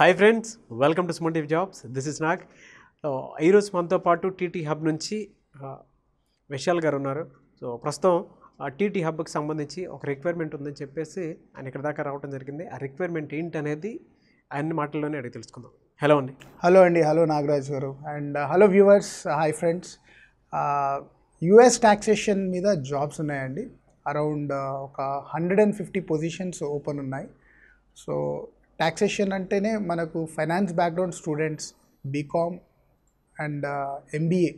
hi friends welcome to స్మోటివ్ jobs this is Nag ఈరోజు మనతో పాటు టీటీ హబ్ నుంచి విశాల్ గారు ఉన్నారు సో ప్రస్తుతం టీటీ హబ్కి సంబంధించి ఒక రిక్వైర్మెంట్ ఉందని చెప్పేసి ఆయన ఇక్కడ దాకా రావడం జరిగింది ఆ రిక్వైర్మెంట్ ఏంటనేది ఆయన మాటల్లోనే అడిగి తెలుసుకుందాం హలో అండి హలో అండి hello Nagaraj garu and hello viewers hi friends US taxation మీద జాబ్స్ ఉన్నాయండి అరౌండ్ uh, ఒక hundred and fifty positions open ఉన్నాయి సో టాక్సేషన్ అంటేనే మనకు finance background students BCom and MBA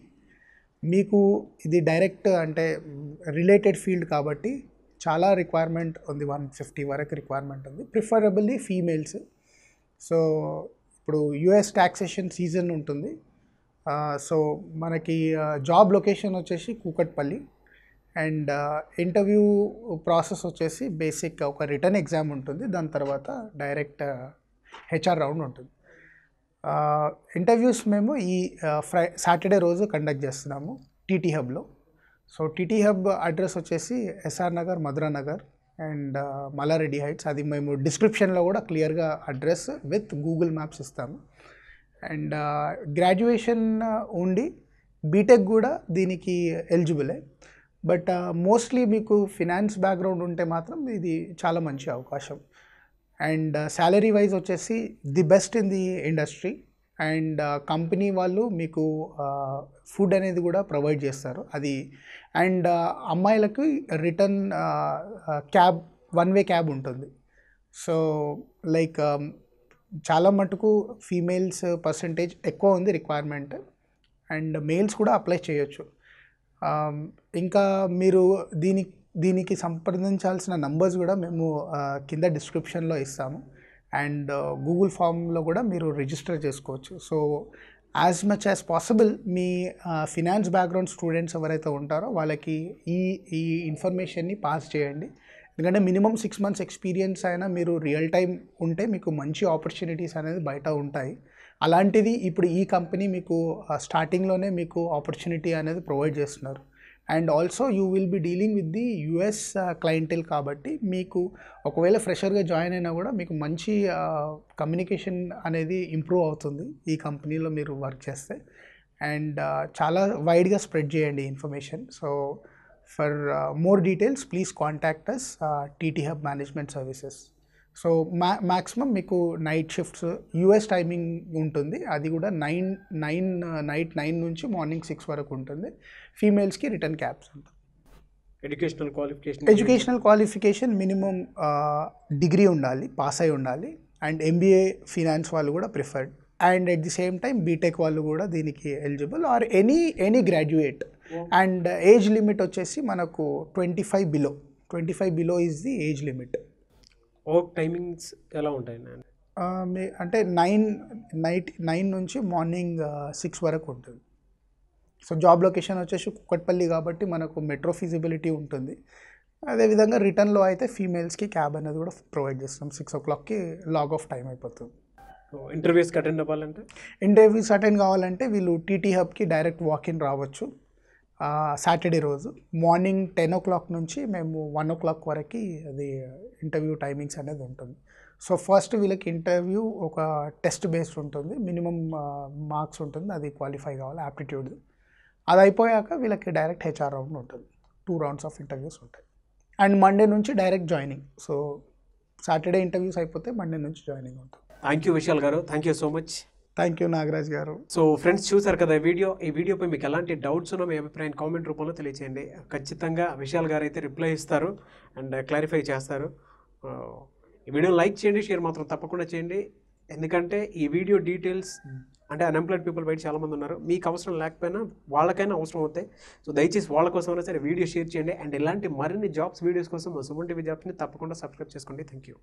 మీకు ఇది డైరెక్ట్ అంటే రిలేటెడ్ ఫీల్డ్ కాబట్టి చాలా రిక్వైర్మెంట్ ఉంది వన్ ఫిఫ్టీ వరకు రిక్వైర్మెంట్ ఉంది ప్రిఫరబుల్లీ ఫీమేల్స్ సో ఇప్పుడు యుఎస్ ట్యాక్సేషన్ సీజన్ ఉంటుంది సో uh, మనకి జాబ్ uh, లొకేషన్ వచ్చేసి కూకట్పల్లి అండ్ ఇంటర్వ్యూ ప్రాసెస్ వచ్చేసి బేసిక్ ఒక రిటర్న్ ఎగ్జామ్ ఉంటుంది దాని తర్వాత డైరెక్ట్ హెచ్ఆర్ రౌండ్ ఉంటుంది ఇంటర్వ్యూస్ మేము ఈ ఫ్రై సాటర్డే రోజు కండక్ట్ చేస్తున్నాము టీటీ హబ్లో సో టీటీ హబ్ అడ్రస్ వచ్చేసి SR Nagar Madhura Nagar and Mallareddy heights అది మేము డిస్క్రిప్షన్లో కూడా క్లియర్గా అడ్రస్ విత్ గూగుల్ మ్యాప్స్ ఇస్తాము అండ్ గ్రాడ్యుయేషన్ ఉండి బీటెక్ కూడా దీనికి ఎలిజిబులే బట్ మోస్ట్లీ మీకు ఫినాన్స్ బ్యాక్గ్రౌండ్ ఉంటే మాత్రం ఇది చాలా మంచి అవకాశం అండ్ శాలరీ వైజ్ వచ్చేసి the best in the industry and company వాళ్ళు మీకు ఫుడ్ అనేది కూడా ప్రొవైడ్ చేస్తారు అది అండ్ అమ్మాయిలకి return cab one way cab ఉంటుంది సో లైక్ చాలా మటుకు ఫీమేల్స్ పర్సంటేజ్ ఎక్కువ ఉంది రిక్వైర్మెంట్ అండ్ మేల్స్ కూడా అప్లై చేయొచ్చు ఇంకా మీరు దీని దీనికి సంప్రదించాల్సిన నంబర్స్ కూడా మేము కింద డిస్క్రిప్షన్లో ఇస్తాము అండ్ గూగుల్ ఫామ్లో కూడా మీరు రిజిస్టర్ చేసుకోవచ్చు so as much as possible మీ ఫినాన్స్ బ్యాక్గ్రౌండ్ స్టూడెంట్స్ ఎవరైతే ఉంటారో వాళ్ళకి ఈ ఈ ఇన్ఫర్మేషన్ని పాస్ చేయండి ఎందుకంటే మినిమం సిక్స్ మంత్స్ ఎక్స్పీరియన్స్ అయినా మీరు రియల్ టైం ఉంటే మీకు మంచి ఆపర్చునిటీస్ అనేది బయట ఉంటాయి అలాంటిది ఇప్పుడు ఈ కంపెనీ మీకు స్టార్టింగ్లోనే మీకు ఆపర్చునిటీ అనేది ప్రొవైడ్ చేస్తున్నారు and also you will be dealing with the US clientele కాబట్టి మీకు ఒకవేళ ఫ్రెషర్గా జాయిన్ అయినా కూడా మీకు మంచి కమ్యూనికేషన్ అనేది ఇంప్రూవ్ అవుతుంది ఈ కంపెనీలో మీరు వర్క్ చేస్తే అండ్ చాలా వైడ్గా స్ప్రెడ్ చేయండి information so for more details please contact us TT hub management services so మ్యా మ్యాక్సిమం మీకు నైట్ షిఫ్ట్స్ యూఎస్ టైమింగ్ ఉంటుంది అది కూడా నైన్ నైన్ నైట్ నైన్ నుంచి మార్నింగ్ సిక్స్ వరకు ఉంటుంది ఫీమేల్స్కి రిటర్న్ క్యాబ్స్ ఉంటుంది educational qualification educational qualification minimum degree ఉండాలి పాస్ అయి ఉండాలి అండ్ ఎంబీఏ ఫినాన్స్ వాళ్ళు కూడా preferred and at the same time BTech వాళ్ళు కూడా దీనికి eligible or any any graduate and age limit వచ్చేసి మనకు twenty five below twenty five below is the age limit work timings ఎలా ఉంటాయి మీ అంటే నైన్ నైట్ నైన్ నుంచి మార్నింగ్ సిక్స్ వరకు ఉంటుంది సో జాబ్ లొకేషన్ వచ్చేసి కుక్కట్పల్లి కాబట్టి మనకు మెట్రో ఫీజిబిలిటీ ఉంటుంది అదేవిధంగా రిటర్న్లో అయితే ఫీమేల్స్కి క్యాబ్ అనేది కూడా ప్రొవైడ్ చేస్తాం సిక్స్ ఓ క్లాక్కి లాగ్ ఆఫ్ టైం అయిపోతుంది ఇంటర్వ్యూస్కి అటెండ్ అవ్వాలంటే ఇంటర్వ్యూస్ అటెండ్ కావాలంటే వీళ్ళు టీటీ హబ్కి డైరెక్ట్ వాకిన్ రావచ్చు సాటర్డే రోజు మార్నింగ్ టెన్ ఓ క్లాక్ నుంచి మేము వన్ ఓ క్లాక్ వరకు అది ఇంటర్వ్యూ టైమింగ్స్ అనేది ఉంటుంది సో ఫస్ట్ వీళ్ళకి ఇంటర్వ్యూ ఒక టెస్ట్ బేస్డ్ ఉంటుంది మినిమం మార్క్స్ ఉంటుంది అది క్వాలిఫై కావాలి యాప్టిట్యూడ్ అది అయిపోయాక వీళ్ళకి డైరెక్ట్ హెచ్ఆర్ రౌండ్ ఉంటుంది టూ రౌండ్స్ ఆఫ్ ఇంటర్వ్యూస్ ఉంటాయి అండ్ మండే నుంచి direct joining so Saturday interviews అయిపోతే మండే నుంచి జాయినింగ్ ఉంటుంది thank you Vishal garu thank you so much thank you Nagaraj garu so friends చూసారు కదా వీడియో ఈ వీడియోపై మీకు ఎలాంటి డౌట్స్ ఉన్నా మీ అభిప్రాయం కామెంట్ రూపంలో తెలియచేయండి ఖచ్చితంగా విశాల్ గారు అయితే రిప్లై ఇస్తారు అండ్ క్లారిఫై uh, చేస్తారు uh, ఈ వీడియో లైక్ చేయండి షేర్ మాత్రం తప్పకుండా చేయండి ఎందుకంటే ఈ వీడియో డీటెయిల్స్ అంటే అన్ఎంప్లాయిడ్ పీపుల్ బయట చాలామంది ఉన్నారు మీకు అవసరం లేకపోయినా వాళ్ళకైనా అవసరం అవుతాయి సో దయచేసి వాళ్ళ అయినా సరే వీడియో షేర్ చేయండి అండ్ ఇలాంటి మరిన్ని జాబ్స్ వీడియోస్ కోసం సుమన్ టీవీ జాబ్స్ని తప్పకుండా సబ్స్క్రైబ్ చేసుకోండి థ్యాంక్ యూ